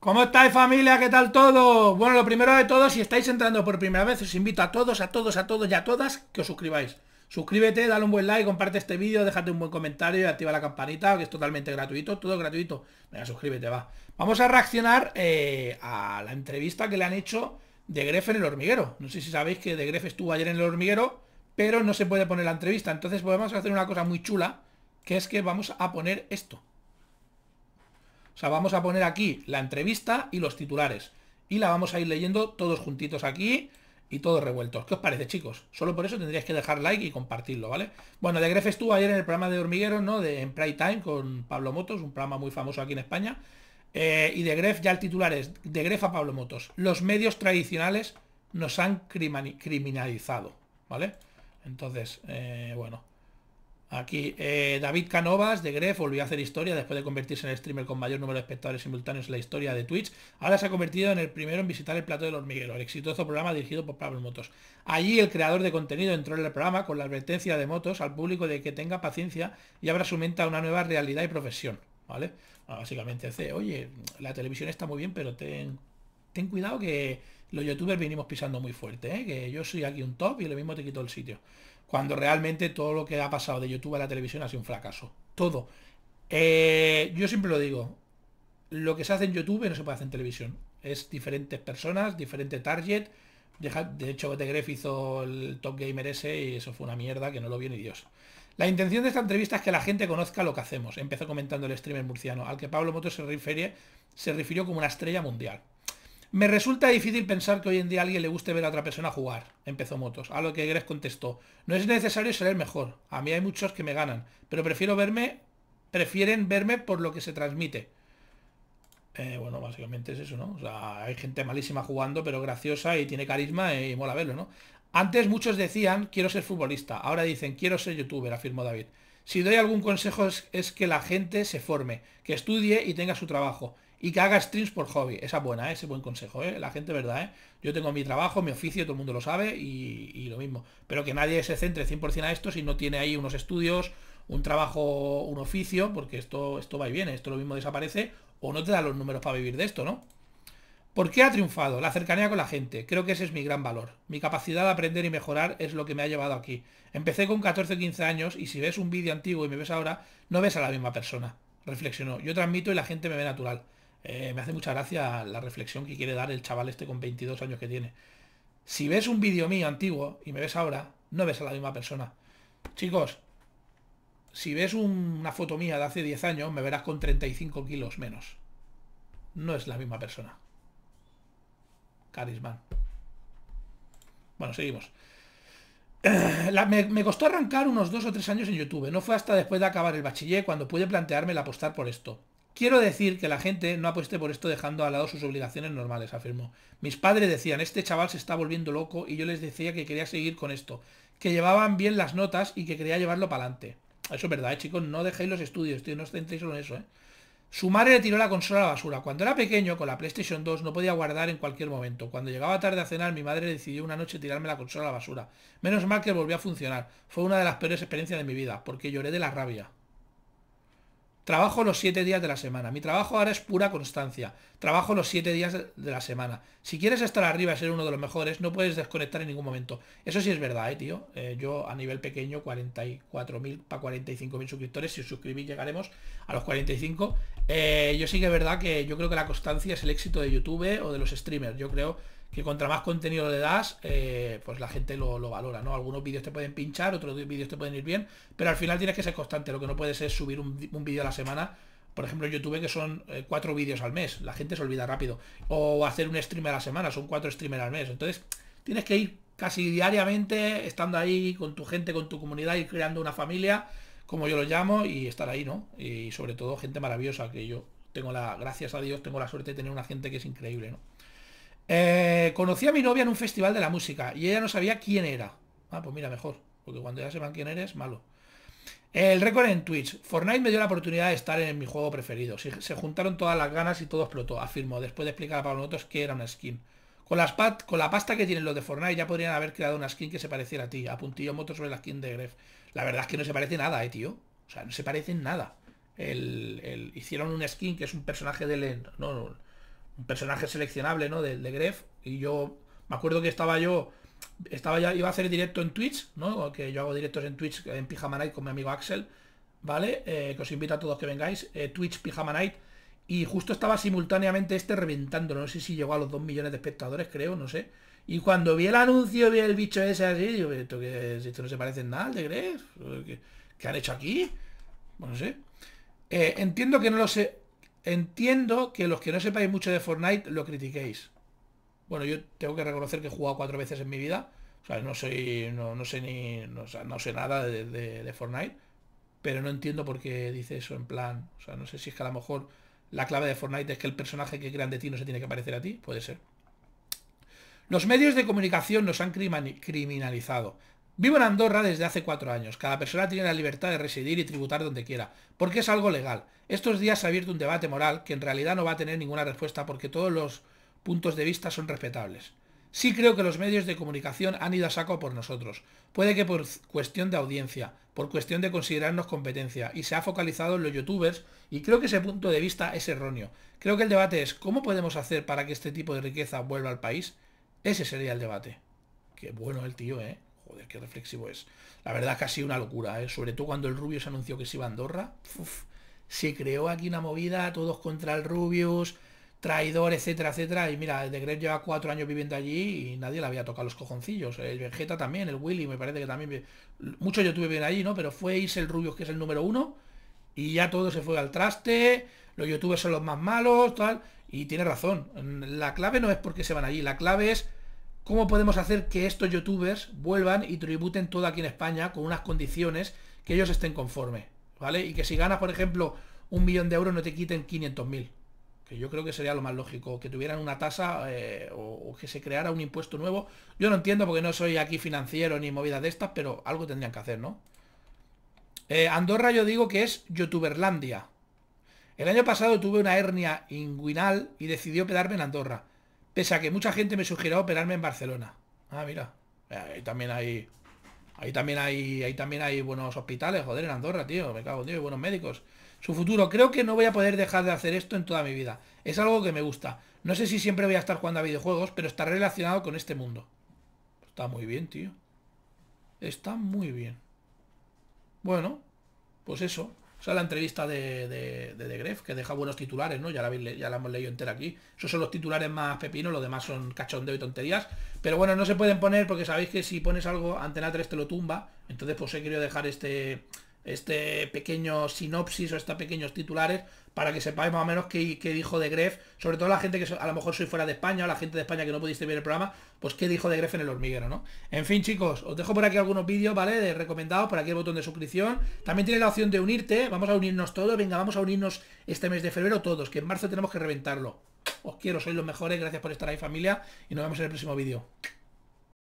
¿Cómo estáis familia? ¿Qué tal todo? Bueno, lo primero de todo, si estáis entrando por primera vez, os invito a todos, a todos, a todos y a todas que os suscribáis. Suscríbete, dale un buen like, comparte este vídeo, déjate un buen comentario y activa la campanita, que es totalmente gratuito, todo gratuito. Venga, suscríbete, va. Vamos a reaccionar eh, a la entrevista que le han hecho de Gref en el hormiguero. No sé si sabéis que de Gref estuvo ayer en el hormiguero, pero no se puede poner la entrevista. Entonces podemos pues hacer una cosa muy chula, que es que vamos a poner esto. O sea, vamos a poner aquí la entrevista y los titulares. Y la vamos a ir leyendo todos juntitos aquí y todos revueltos. ¿Qué os parece, chicos? Solo por eso tendríais que dejar like y compartirlo, ¿vale? Bueno, de Gref estuvo ayer en el programa de Hormigueros, ¿no? De, en Prime Time con Pablo Motos, un programa muy famoso aquí en España. Eh, y de Gref, ya el titular es de Gref a Pablo Motos. Los medios tradicionales nos han criminalizado, ¿vale? Entonces, eh, bueno. Aquí, eh, David Canovas de Gref volvió a hacer historia después de convertirse en el streamer con mayor número de espectadores simultáneos en la historia de Twitch. Ahora se ha convertido en el primero en visitar el plato del hormiguero, el exitoso programa dirigido por Pablo Motos. Allí el creador de contenido entró en el programa con la advertencia de Motos al público de que tenga paciencia y abra su mente a una nueva realidad y profesión. ¿Vale? Ah, básicamente dice, oye, la televisión está muy bien, pero ten, ten cuidado que los youtubers vinimos pisando muy fuerte, ¿eh? que yo soy aquí un top y lo mismo te quito el sitio. Cuando realmente todo lo que ha pasado de YouTube a la televisión ha sido un fracaso. Todo. Eh, yo siempre lo digo, lo que se hace en YouTube no se puede hacer en televisión. Es diferentes personas, diferente target. De hecho, Gref hizo el Top Gamer ese y eso fue una mierda que no lo viene ni Dios. La intención de esta entrevista es que la gente conozca lo que hacemos, empezó comentando el streamer murciano, al que Pablo Motos se, refiere, se refirió como una estrella mundial. Me resulta difícil pensar que hoy en día a alguien le guste ver a otra persona jugar, empezó Motos, a lo que Greg contestó. No es necesario ser el mejor, a mí hay muchos que me ganan, pero prefiero verme, prefieren verme por lo que se transmite. Eh, bueno, básicamente es eso, ¿no? O sea, hay gente malísima jugando, pero graciosa y tiene carisma y mola verlo, ¿no? Antes muchos decían, quiero ser futbolista, ahora dicen, quiero ser youtuber, afirmó David. Si doy algún consejo es que la gente se forme, que estudie y tenga su trabajo y que haga streams por hobby. Esa buena, ¿eh? ese buen consejo, ¿eh? La gente, ¿verdad? ¿eh? Yo tengo mi trabajo, mi oficio, todo el mundo lo sabe y, lo mismo. Pero que nadie se centre 100% a esto si no tiene ahí unos estudios, un trabajo, un oficio, porque esto, esto va y viene, esto lo mismo desaparece o no te da los números para vivir de esto, ¿no? ¿Por qué ha triunfado? La cercanía con la gente. Creo que ese es mi gran valor. Mi capacidad de aprender y mejorar es lo que me ha llevado aquí. Empecé con 14 o 15 años y si ves un vídeo antiguo y me ves ahora, no ves a la misma persona. Reflexionó. Yo transmito y la gente me ve natural. Eh, me hace mucha gracia la reflexión que quiere dar el chaval este con 22 años que tiene. Si ves un vídeo mío antiguo y me ves ahora, no ves a la misma persona. Chicos, si ves una foto mía de hace 10 años, me verás con 35 kilos menos. No es la misma persona. Carisman. Bueno, seguimos. me, costó arrancar unos dos o tres años en YouTube. No fue hasta después de acabar el bachiller cuando pude plantearme el apostar por esto. Quiero decir que la gente no apueste por esto dejando al lado sus obligaciones normales, afirmó. Mis padres decían, este chaval se está volviendo loco y yo les decía que quería seguir con esto, que llevaban bien las notas y que quería llevarlo para adelante. Eso es verdad, ¿eh, chicos, no dejéis los estudios, tío, no os centréis solo en eso, ¿eh? Su madre le tiró la consola a la basura. Cuando era pequeño, con la PlayStation 2, no podía guardar en cualquier momento. Cuando llegaba tarde a cenar, mi madre decidió una noche tirarme la consola a la basura. Menos mal que volvió a funcionar. Fue una de las peores experiencias de mi vida, porque lloré de la rabia. Trabajo los siete días de la semana. Mi trabajo ahora es pura constancia. Trabajo los siete días de la semana. Si quieres estar arriba y ser uno de los mejores, no puedes desconectar en ningún momento. Eso sí es verdad, ¿eh, tío. Eh, yo a nivel pequeño, 44.000 para 45.000 suscriptores. Si os suscribís llegaremos a los 45. Eh, yo sí que es verdad que yo creo que la constancia es el éxito de YouTube o de los streamers. Yo creo que contra más contenido le das, eh, pues la gente lo, valora, ¿no? Algunos vídeos te pueden pinchar, otros vídeos te pueden ir bien, pero al final tienes que ser constante. Lo que no puedes es subir un, vídeo a la semana por ejemplo, YouTube que son eh, cuatro vídeos al mes, la gente se olvida rápido. O hacer un stream a la semana, son cuatro streamers al mes. Entonces, tienes que ir casi diariamente, estando ahí con tu gente, con tu comunidad, y creando una familia, como yo lo llamo, y estar ahí, ¿no? Y sobre todo gente maravillosa, que yo tengo la, gracias a Dios, tengo la suerte de tener una gente que es increíble, ¿no? Eh, conocí a mi novia en un festival de la música y ella no sabía quién era. Ah, pues mira, mejor. Porque cuando ya sepan quién eres, malo. El récord en Twitch. Fortnite me dio la oportunidad de estar en mi juego preferido. Se, juntaron todas las ganas y todo explotó, afirmó, después de explicar para Pablo que era una skin. Con, las pat, con la pasta que tienen los de Fortnite ya podrían haber creado una skin que se pareciera a ti. A puntillo moto sobre la skin de Gref. La verdad es que no se parece nada, eh, tío. O sea, no se parecen nada. El, hicieron un skin que es un personaje de Len. No, no, personaje seleccionable, ¿no? De, de Gref. Y yo me acuerdo que estaba yo, estaba ya, iba a hacer directo en Twitch, ¿no? Que yo hago directos en Twitch en Pijama Night con mi amigo Axel, ¿vale? Eh, que os invito a todos que vengáis, eh, Twitch Pijama Night. Y justo estaba simultáneamente este reventando, no sé si llegó a los 2 millones de espectadores, creo, no sé. Y cuando vi el anuncio, vi el bicho ese así, digo, esto, que, esto no se parece en nada de Gref, ¿Qué, han hecho aquí? no sé. Eh, entiendo que no lo sé. Entiendo que los que no sepáis mucho de Fortnite lo critiquéis. Bueno, yo tengo que reconocer que he jugado cuatro veces en mi vida. O sea, no soy. No, sé ni. sé nada de, de, Fortnite. Pero no entiendo por qué dice eso en plan. O sea, no sé si es que a lo mejor la clave de Fortnite es que el personaje que crean de ti no se tiene que parecer a ti. Puede ser. Los medios de comunicación nos han criminalizado. Vivo en Andorra desde hace cuatro años. Cada persona tiene la libertad de residir y tributar donde quiera, porque es algo legal. Estos días se ha abierto un debate moral que en realidad no va a tener ninguna respuesta porque todos los puntos de vista son respetables. Sí creo que los medios de comunicación han ido a saco por nosotros. Puede que por cuestión de audiencia, por cuestión de considerarnos competencia, y se ha focalizado en los youtubers, y creo que ese punto de vista es erróneo. Creo que el debate es ¿cómo podemos hacer para que este tipo de riqueza vuelva al país? Ese sería el debate. Qué bueno el tío, ¿eh? Joder, qué reflexivo es. La verdad, casi una locura, ¿eh? Sobre todo cuando el Rubius anunció que se iba a Andorra. se creó aquí una movida, todos contra el Rubius, traidor, etcétera, etcétera. Y mira, el de Greg lleva cuatro años viviendo allí y nadie le había tocado los cojoncillos. El Vegeta también, el Willy, me parece que también... Muchos yo tuve bien allí, ¿no? Pero fue El Rubius, que es el número uno, y ya todo se fue al traste, los youtubers son los más malos, tal... Y tiene razón, la clave no es porque se van allí, la clave es ¿Cómo podemos hacer que estos youtubers vuelvan y tributen todo aquí en España con unas condiciones que ellos estén conformes? ¿Vale? Y que si ganas, por ejemplo, un millón de euros no te quiten 500.000. Que yo creo que sería lo más lógico, que tuvieran una tasa eh, o, que se creara un impuesto nuevo. Yo no entiendo porque no soy aquí financiero ni movida de estas, pero algo tendrían que hacer, ¿no? Eh, Andorra yo digo que es youtuberlandia. El año pasado tuve una hernia inguinal y decidí pedarme en Andorra. Pese que mucha gente me sugirió operarme en Barcelona. Ah, mira. Eh, ahí también hay... Ahí también hay, ahí también hay buenos hospitales, joder, en Andorra, tío, me cago, tío, y buenos médicos. Su futuro, creo que no voy a poder dejar de hacer esto en toda mi vida. Es algo que me gusta. No sé si siempre voy a estar jugando a videojuegos, pero está relacionado con este mundo. Está muy bien, tío. Está muy bien. Bueno, pues eso. O sea, la entrevista de, de, de, Gref, que deja buenos titulares, ¿no? Ya la, ya la hemos leído entera aquí. Esos son los titulares más pepinos, los demás son cachondeo y tonterías. Pero bueno, no se pueden poner porque sabéis que si pones algo, Antena 3 te lo tumba. Entonces, pues he querido dejar este, este pequeño sinopsis o estos pequeños titulares para que sepáis más o menos qué, dijo de Gref, sobre todo la gente que a lo mejor soy fuera de España o la gente de España que no pudiste ver el programa, pues qué dijo de Gref en el hormiguero, ¿no? En fin, chicos, os dejo por aquí algunos vídeos, ¿vale? De recomendados, por aquí el botón de suscripción. También tiene la opción de unirte, vamos a unirnos todos, venga, vamos a unirnos este mes de febrero todos, que en marzo tenemos que reventarlo. Os quiero, sois los mejores, gracias por estar ahí familia y nos vemos en el próximo vídeo.